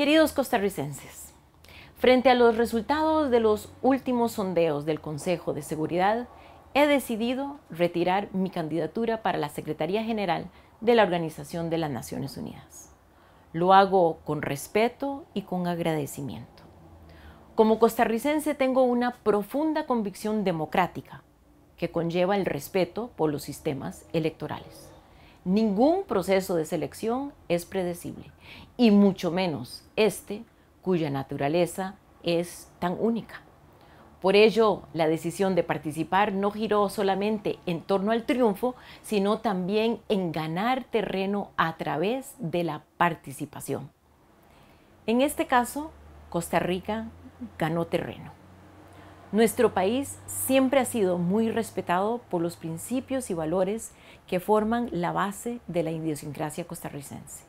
Queridos costarricenses, frente a los resultados de los últimos sondeos del Consejo de Seguridad, he decidido retirar mi candidatura para la Secretaría General de la Organización de las Naciones Unidas. Lo hago con respeto y con agradecimiento. Como costarricense tengo una profunda convicción democrática que conlleva el respeto por los sistemas electorales. Ningún proceso de selección es predecible, y mucho menos este cuya naturaleza es tan única. Por ello, la decisión de participar no giró solamente en torno al triunfo, sino también en ganar terreno a través de la participación. En este caso, Costa Rica ganó terreno. Nuestro país siempre ha sido muy respetado por los principios y valores que forman la base de la idiosincrasia costarricense.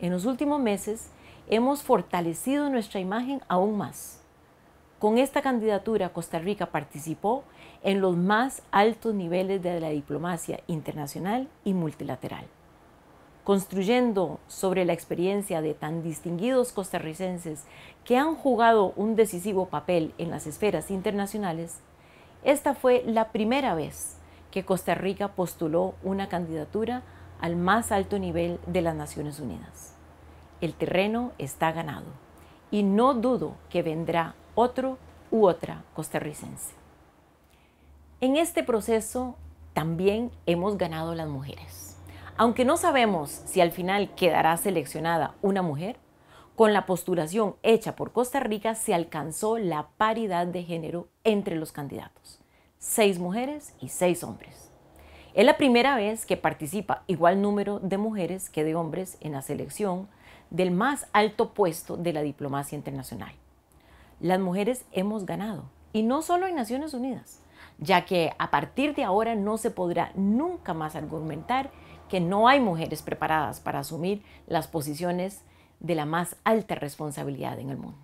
En los últimos meses hemos fortalecido nuestra imagen aún más. Con esta candidatura Costa Rica participó en los más altos niveles de la diplomacia internacional y multilateral construyendo sobre la experiencia de tan distinguidos costarricenses que han jugado un decisivo papel en las esferas internacionales, esta fue la primera vez que Costa Rica postuló una candidatura al más alto nivel de las Naciones Unidas. El terreno está ganado y no dudo que vendrá otro u otra costarricense. En este proceso también hemos ganado las mujeres. Aunque no sabemos si al final quedará seleccionada una mujer, con la postulación hecha por Costa Rica se alcanzó la paridad de género entre los candidatos, seis mujeres y seis hombres. Es la primera vez que participa igual número de mujeres que de hombres en la selección del más alto puesto de la diplomacia internacional. Las mujeres hemos ganado, y no solo en Naciones Unidas, ya que a partir de ahora no se podrá nunca más argumentar que no hay mujeres preparadas para asumir las posiciones de la más alta responsabilidad en el mundo.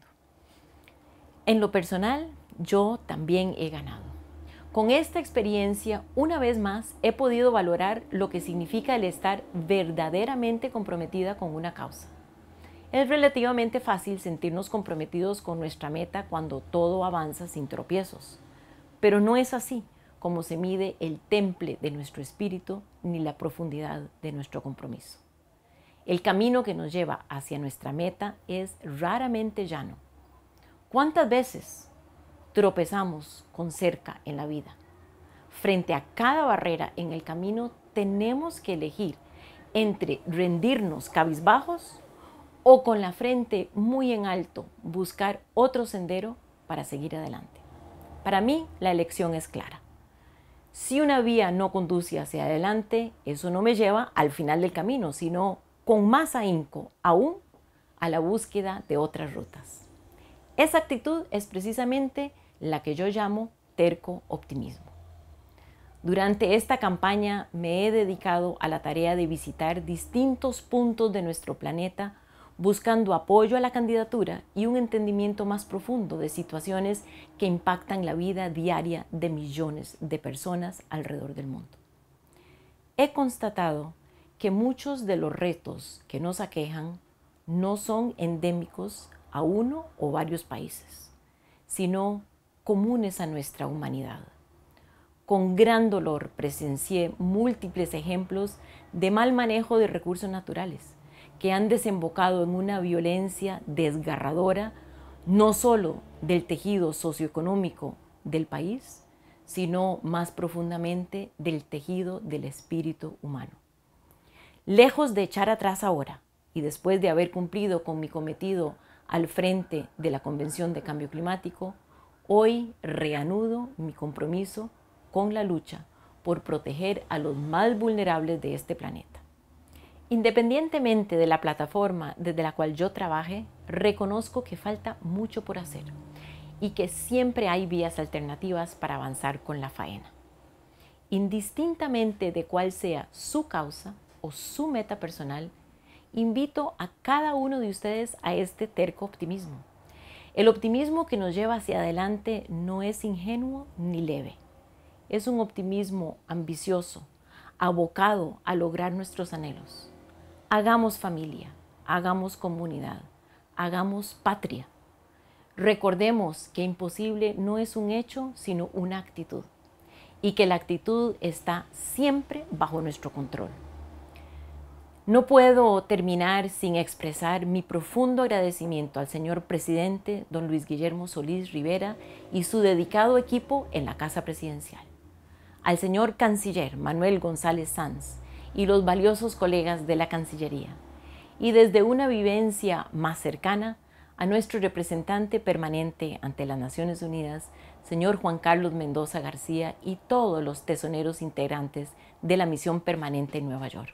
En lo personal, yo también he ganado. Con esta experiencia, una vez más, he podido valorar lo que significa el estar verdaderamente comprometida con una causa. Es relativamente fácil sentirnos comprometidos con nuestra meta cuando todo avanza sin tropiezos, pero no es así. Cómo se mide el temple de nuestro espíritu ni la profundidad de nuestro compromiso. El camino que nos lleva hacia nuestra meta es raramente llano. ¿Cuántas veces tropezamos con cerca en la vida? Frente a cada barrera en el camino tenemos que elegir entre rendirnos cabizbajos o con la frente muy en alto buscar otro sendero para seguir adelante. Para mí la elección es clara si una vía no conduce hacia adelante, eso no me lleva al final del camino, sino con más ahínco aún a la búsqueda de otras rutas. Esa actitud es precisamente la que yo llamo terco optimismo. Durante esta campaña me he dedicado a la tarea de visitar distintos puntos de nuestro planeta buscando apoyo a la candidatura y un entendimiento más profundo de situaciones que impactan la vida diaria de millones de personas alrededor del mundo. He constatado que muchos de los retos que nos aquejan no son endémicos a uno o varios países, sino comunes a nuestra humanidad. Con gran dolor presencié múltiples ejemplos de mal manejo de recursos naturales, que han desembocado en una violencia desgarradora, no solo del tejido socioeconómico del país, sino más profundamente del tejido del espíritu humano. Lejos de echar atrás ahora y después de haber cumplido con mi cometido al frente de la Convención de Cambio Climático, hoy reanudo mi compromiso con la lucha por proteger a los más vulnerables de este planeta. Independientemente de la plataforma desde la cual yo trabaje, reconozco que falta mucho por hacer y que siempre hay vías alternativas para avanzar con la faena. Indistintamente de cuál sea su causa o su meta personal, invito a cada uno de ustedes a este terco optimismo. El optimismo que nos lleva hacia adelante no es ingenuo ni leve. Es un optimismo ambicioso, abocado a lograr nuestros anhelos. Hagamos familia, hagamos comunidad, hagamos patria. Recordemos que imposible no es un hecho, sino una actitud, y que la actitud está siempre bajo nuestro control. No puedo terminar sin expresar mi profundo agradecimiento al señor presidente, don Luis Guillermo Solís Rivera, y su dedicado equipo en la Casa Presidencial, al señor canciller Manuel González Sanz, y los valiosos colegas de la Cancillería, y desde una vivencia más cercana a nuestro representante permanente ante las Naciones Unidas, señor Juan Carlos Mendoza García y todos los tesoneros integrantes de la misión permanente en Nueva York.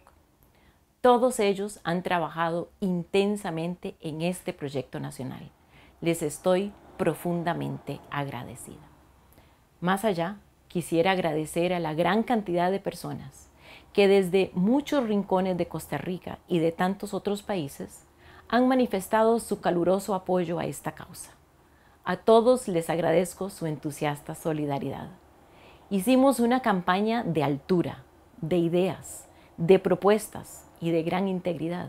Todos ellos han trabajado intensamente en este proyecto nacional. Les estoy profundamente agradecida. Más allá, quisiera agradecer a la gran cantidad de personas que desde muchos rincones de Costa Rica y de tantos otros países han manifestado su caluroso apoyo a esta causa. A todos les agradezco su entusiasta solidaridad. Hicimos una campaña de altura, de ideas, de propuestas y de gran integridad.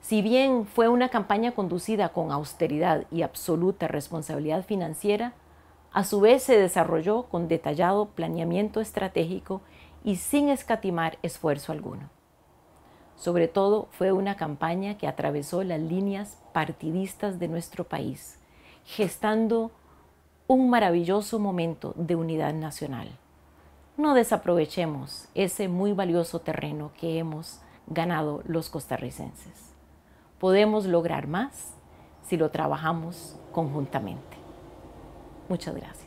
Si bien fue una campaña conducida con austeridad y absoluta responsabilidad financiera, a su vez se desarrolló con detallado planeamiento estratégico y sin escatimar esfuerzo alguno. Sobre todo fue una campaña que atravesó las líneas partidistas de nuestro país, gestando un maravilloso momento de unidad nacional. No desaprovechemos ese muy valioso terreno que hemos ganado los costarricenses. Podemos lograr más si lo trabajamos conjuntamente. Muchas gracias.